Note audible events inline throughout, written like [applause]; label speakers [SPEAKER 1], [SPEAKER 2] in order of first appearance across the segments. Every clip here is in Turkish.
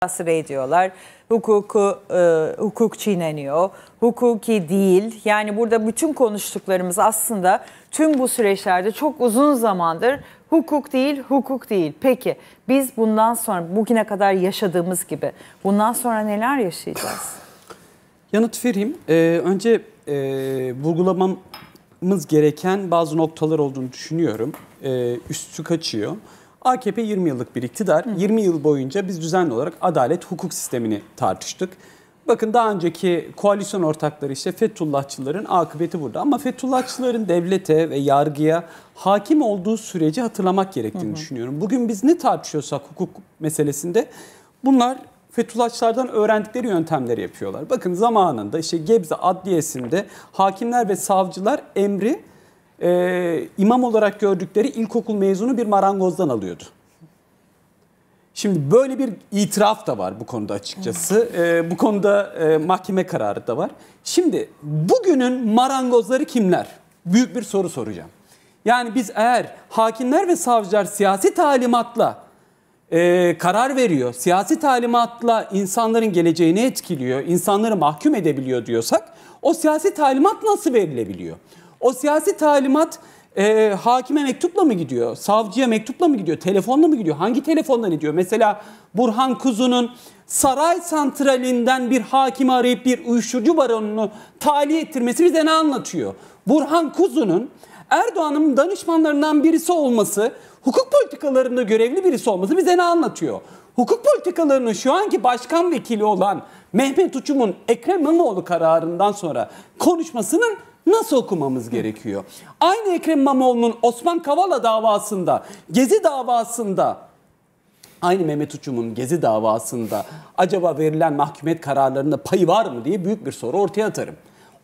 [SPEAKER 1] tasvip ediyorlar. Hukuku, e, hukuk çiğneniyor, hukuki değil. Yani burada bütün konuştuklarımız aslında tüm bu süreçlerde çok uzun zamandır hukuk değil, hukuk değil. Peki biz bundan sonra bugüne kadar yaşadığımız gibi bundan sonra neler yaşayacağız?
[SPEAKER 2] [sighs] Yanıt vereyim. Ee, önce e, vurgulamamız gereken bazı noktalar olduğunu düşünüyorum. Ee, üstü kaçıyor. AKP 20 yıllık bir iktidar. Hı. 20 yıl boyunca biz düzenli olarak adalet hukuk sistemini tartıştık. Bakın daha önceki koalisyon ortakları işte Fethullahçıların akıbeti burada. Ama Fethullahçıların [laughs] devlete ve yargıya hakim olduğu süreci hatırlamak gerektiğini hı hı. düşünüyorum. Bugün biz ne tartışıyorsak hukuk meselesinde bunlar Fethullahçılardan öğrendikleri yöntemleri yapıyorlar. Bakın zamanında işte Gebze Adliyesi'nde hakimler ve savcılar emri e, imam olarak gördükleri ilkokul mezunu bir marangozdan alıyordu. Şimdi böyle bir itiraf da var bu konuda açıkçası. E, bu konuda e, mahkeme kararı da var. Şimdi bugünün marangozları kimler? Büyük bir soru soracağım. Yani biz eğer hakimler ve savcılar siyasi talimatla e, karar veriyor, siyasi talimatla insanların geleceğini etkiliyor, insanları mahkum edebiliyor diyorsak o siyasi talimat nasıl verilebiliyor? O siyasi talimat e, hakime mektupla mı gidiyor? Savcıya mektupla mı gidiyor? Telefonla mı gidiyor? Hangi telefondan ne Mesela Burhan Kuzu'nun saray santralinden bir hakimi arayıp bir uyuşturucu baronunu tahliye ettirmesi bize ne anlatıyor? Burhan Kuzu'nun Erdoğan'ın danışmanlarından birisi olması, hukuk politikalarında görevli birisi olması bize ne anlatıyor? Hukuk politikalarının şu anki başkan vekili olan Mehmet Uçum'un Ekrem İmamoğlu kararından sonra konuşmasının nasıl okumamız gerekiyor? Aynı Ekrem İmamoğlu'nun Osman Kavala davasında, Gezi davasında aynı Mehmet Uçum'un Gezi davasında acaba verilen mahkumiyet kararlarında payı var mı diye büyük bir soru ortaya atarım.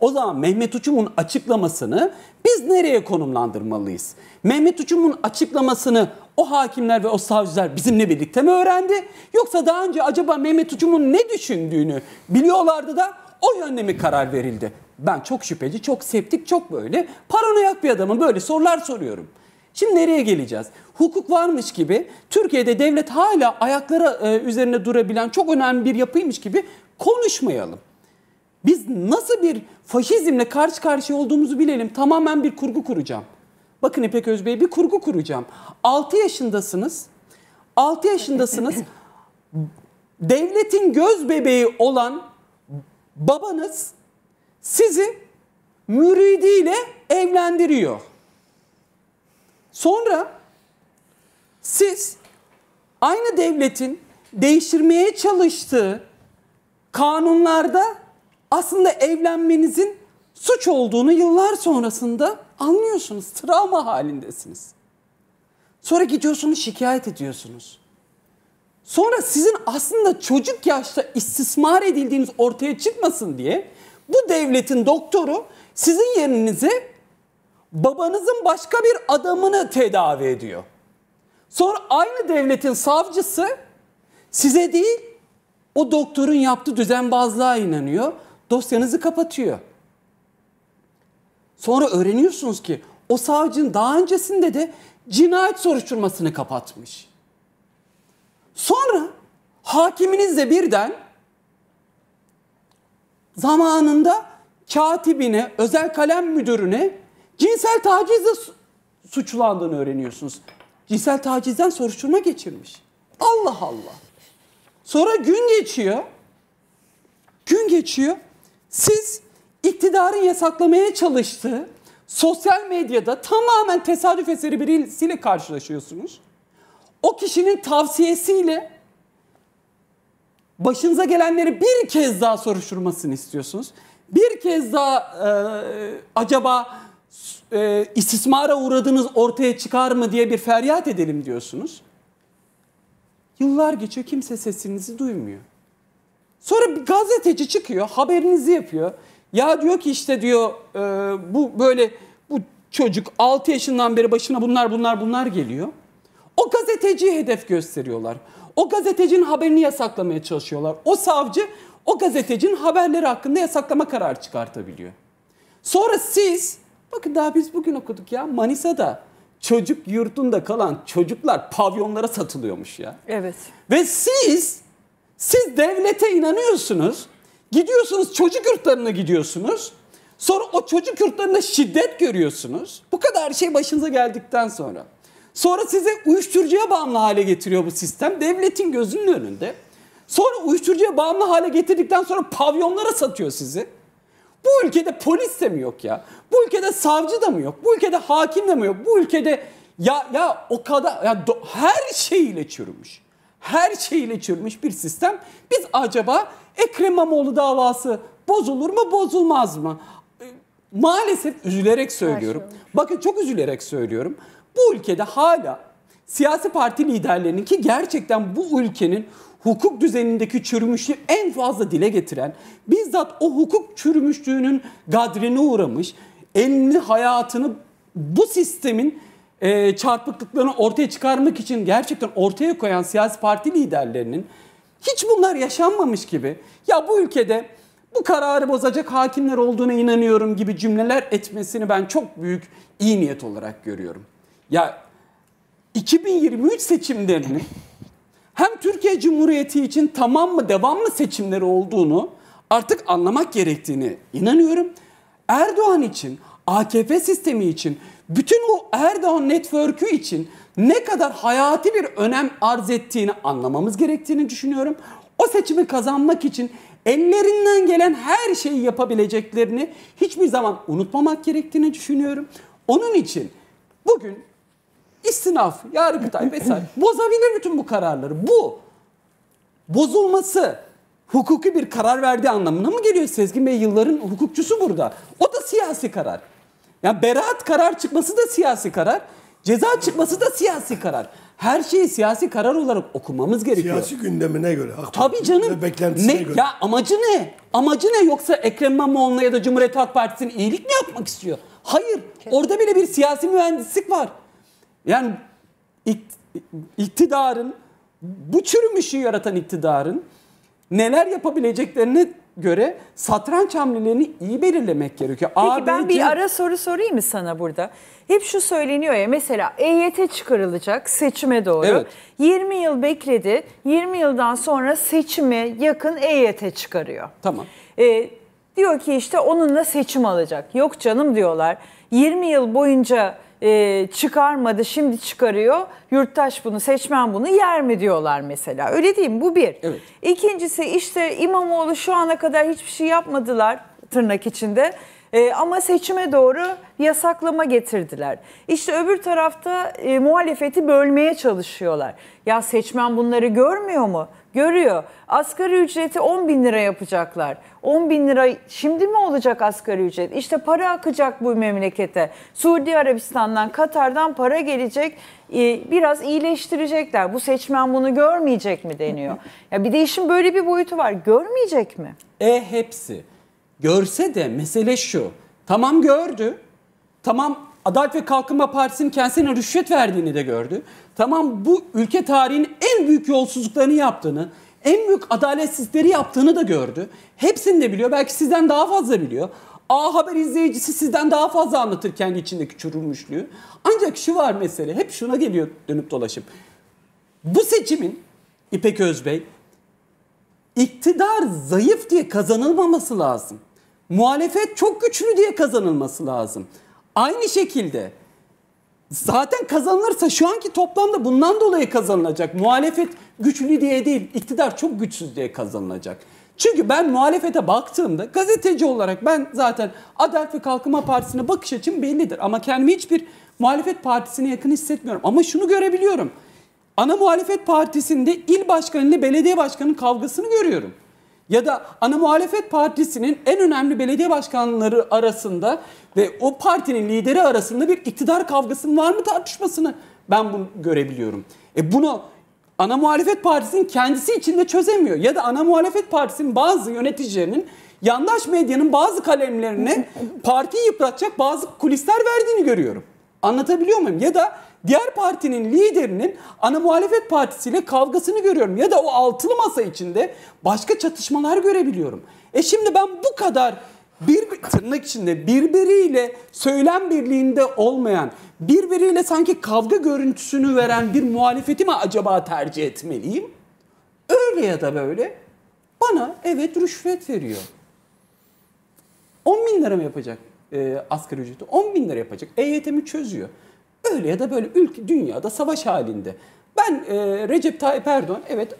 [SPEAKER 2] O zaman Mehmet Uçum'un açıklamasını biz nereye konumlandırmalıyız? Mehmet Uçum'un açıklamasını o hakimler ve o savcılar bizimle birlikte mi öğrendi? Yoksa daha önce acaba Mehmet Uçum'un ne düşündüğünü biliyorlardı da o yönde mi karar verildi? Ben çok şüpheci, çok septik, çok böyle paranoyak bir adamım. Böyle sorular soruyorum. Şimdi nereye geleceğiz? Hukuk varmış gibi Türkiye'de devlet hala ayakları e, üzerine durabilen çok önemli bir yapıymış gibi konuşmayalım. Biz nasıl bir faşizmle karşı karşıya olduğumuzu bilelim. Tamamen bir kurgu kuracağım. Bakın İpek Özbey bir kurgu kuracağım. 6 yaşındasınız. 6 yaşındasınız. [laughs] devletin göz bebeği olan babanız sizi müridiyle evlendiriyor. Sonra siz aynı devletin değiştirmeye çalıştığı kanunlarda aslında evlenmenizin suç olduğunu yıllar sonrasında anlıyorsunuz. Travma halindesiniz. Sonra gidiyorsunuz şikayet ediyorsunuz. Sonra sizin aslında çocuk yaşta istismar edildiğiniz ortaya çıkmasın diye bu devletin doktoru sizin yerinizi babanızın başka bir adamını tedavi ediyor. Sonra aynı devletin savcısı size değil o doktorun yaptığı düzenbazlığa inanıyor. Dosyanızı kapatıyor. Sonra öğreniyorsunuz ki o savcının daha öncesinde de cinayet soruşturmasını kapatmış. Sonra hakiminizle birden zamanında katibine, özel kalem müdürüne cinsel tacizle suçlandığını öğreniyorsunuz. Cinsel tacizden soruşturma geçirmiş. Allah Allah. Sonra gün geçiyor. Gün geçiyor. Siz iktidarın yasaklamaya çalıştığı sosyal medyada tamamen tesadüf eseri birisiyle karşılaşıyorsunuz. O kişinin tavsiyesiyle başınıza gelenleri bir kez daha soruşturmasını istiyorsunuz. Bir kez daha e, acaba e, istismara uğradığınız ortaya çıkar mı diye bir feryat edelim diyorsunuz. Yıllar geçiyor kimse sesinizi duymuyor. Sonra bir gazeteci çıkıyor haberinizi yapıyor. Ya diyor ki işte diyor e, bu böyle bu çocuk 6 yaşından beri başına bunlar bunlar bunlar geliyor. O gazeteciyi hedef gösteriyorlar. O gazetecinin haberini yasaklamaya çalışıyorlar. O savcı o gazetecinin haberleri hakkında yasaklama kararı çıkartabiliyor. Sonra siz bakın daha biz bugün okuduk ya Manisa'da çocuk yurdunda kalan çocuklar pavyonlara satılıyormuş ya. Evet. Ve siz siz devlete inanıyorsunuz. Gidiyorsunuz çocuk yurtlarına gidiyorsunuz. Sonra o çocuk yurtlarında şiddet görüyorsunuz. Bu kadar şey başınıza geldikten sonra. Sonra size uyuşturucuya bağımlı hale getiriyor bu sistem. Devletin gözünün önünde. Sonra uyuşturucuya bağımlı hale getirdikten sonra pavyonlara satıyor sizi. Bu ülkede polis de mi yok ya? Bu ülkede savcı da mı yok? Bu ülkede hakim de mi yok? Bu ülkede ya ya o kadar ya do, her şeyiyle çürümüş. Her şeyiyle çürümüş bir sistem. Biz acaba Ekrem İmamoğlu davası bozulur mu, bozulmaz mı? Ee, maalesef üzülerek söylüyorum. Şey Bakın çok üzülerek söylüyorum. Bu ülkede hala siyasi parti liderlerinin ki gerçekten bu ülkenin hukuk düzenindeki çürümüşlüğü en fazla dile getiren, bizzat o hukuk çürümüşlüğünün gadrine uğramış, elini hayatını bu sistemin e, çarpıklıklarını ortaya çıkarmak için gerçekten ortaya koyan siyasi parti liderlerinin hiç bunlar yaşanmamış gibi ya bu ülkede bu kararı bozacak hakimler olduğuna inanıyorum gibi cümleler etmesini ben çok büyük iyi niyet olarak görüyorum. Ya 2023 seçimlerinin hem Türkiye Cumhuriyeti için tamam mı devam mı seçimleri olduğunu artık anlamak gerektiğini inanıyorum. Erdoğan için, AKP sistemi için, bütün o Erdoğan network'ü için ne kadar hayati bir önem arz ettiğini anlamamız gerektiğini düşünüyorum. O seçimi kazanmak için ellerinden gelen her şeyi yapabileceklerini hiçbir zaman unutmamak gerektiğini düşünüyorum. Onun için bugün istinaf, yargıtay vesaire [laughs] bozabilir bütün bu kararları. Bu bozulması hukuki bir karar verdiği anlamına mı geliyor? Sezgin Bey yılların hukukçusu burada. O da siyasi karar. Yani beraat karar çıkması da siyasi karar. Ceza çıkması da siyasi karar. Her şeyi siyasi karar olarak okumamız gerekiyor. Siyasi gündemine göre. AK Tabii canım. Beklentisine ne, göre. Ya amacı ne? Amacı ne? Yoksa Ekrem İmamoğlu'na ya da Cumhuriyet Halk Partisi'nin iyilik mi yapmak istiyor? Hayır. Orada bile bir siyasi mühendislik var. Yani iktidarın bu çürümüşü yaratan iktidarın neler yapabileceklerine göre satranç hamlelerini iyi belirlemek gerekiyor. Peki A, ben bir ara
[SPEAKER 1] soru sorayım mı sana burada? Hep şu söyleniyor ya mesela EYT çıkarılacak seçime doğru. Evet. 20 yıl bekledi. 20 yıldan sonra seçime yakın EYT çıkarıyor. Tamam. Ee, diyor ki işte onunla seçim alacak. Yok canım diyorlar. 20 yıl boyunca e, çıkarmadı şimdi çıkarıyor. Yurttaş bunu seçmen bunu yer mi diyorlar mesela. Öyle değil mi? Bu bir. Evet. İkincisi işte İmamoğlu şu ana kadar hiçbir şey yapmadılar tırnak içinde. E, ama seçime doğru yasaklama getirdiler. İşte öbür tarafta e, muhalefeti bölmeye çalışıyorlar. Ya seçmen bunları görmüyor mu? görüyor. Asgari ücreti 10 bin lira yapacaklar. 10 bin lira şimdi mi olacak asgari ücret? İşte para akacak bu memlekete. Suudi Arabistan'dan, Katar'dan para gelecek. Ee, biraz iyileştirecekler. Bu seçmen bunu görmeyecek mi deniyor. [laughs] Ya bir de işin böyle bir boyutu var. Görmeyecek mi?
[SPEAKER 2] E hepsi. Görse de mesele şu. Tamam gördü. Tamam Adalet ve Kalkınma Partisi'nin kendisine rüşvet verdiğini de gördü. Tamam bu ülke tarihinin en büyük yolsuzluklarını yaptığını, en büyük adaletsizleri yaptığını da gördü. Hepsini de biliyor. Belki sizden daha fazla biliyor. A Haber izleyicisi sizden daha fazla anlatır kendi içindeki çürümüşlüğü. Ancak şu var mesele. Hep şuna geliyor dönüp dolaşıp. Bu seçimin İpek Özbey iktidar zayıf diye kazanılmaması lazım. Muhalefet çok güçlü diye kazanılması lazım. Aynı şekilde zaten kazanılırsa şu anki toplamda bundan dolayı kazanılacak. Muhalefet güçlü diye değil, iktidar çok güçsüz diye kazanılacak. Çünkü ben muhalefete baktığımda gazeteci olarak ben zaten Adalet ve Kalkınma Partisi'ne bakış açım bellidir. Ama kendimi hiçbir muhalefet partisine yakın hissetmiyorum. Ama şunu görebiliyorum. Ana muhalefet partisinde il başkanı ile belediye başkanının kavgasını görüyorum ya da ana muhalefet partisinin en önemli belediye başkanları arasında ve o partinin lideri arasında bir iktidar kavgasının var mı tartışmasını ben bunu görebiliyorum. E bunu ana muhalefet partisinin kendisi içinde çözemiyor ya da ana muhalefet partisinin bazı yöneticilerinin yandaş medyanın bazı kalemlerine [laughs] partiyi yıpratacak bazı kulisler verdiğini görüyorum. Anlatabiliyor muyum? Ya da diğer partinin liderinin ana muhalefet partisiyle kavgasını görüyorum. Ya da o altılı masa içinde başka çatışmalar görebiliyorum. E şimdi ben bu kadar bir tırnak içinde birbiriyle söylem birliğinde olmayan, birbiriyle sanki kavga görüntüsünü veren bir muhalefeti mi acaba tercih etmeliyim? Öyle ya da böyle bana evet rüşvet veriyor. 10 bin lira mı yapacak e, asgari ücreti? 10 bin lira yapacak. EYT mi çözüyor. Öyle ya da böyle ülke, dünyada savaş halinde. Ben e, Recep Tayyip Erdoğan evet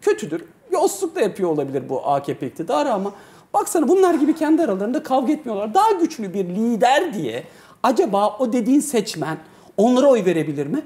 [SPEAKER 2] kötüdür. Yolsuzluk da yapıyor olabilir bu AKP iktidarı ama baksana bunlar gibi kendi aralarında kavga etmiyorlar. Daha güçlü bir lider diye acaba o dediğin seçmen onlara oy verebilir mi?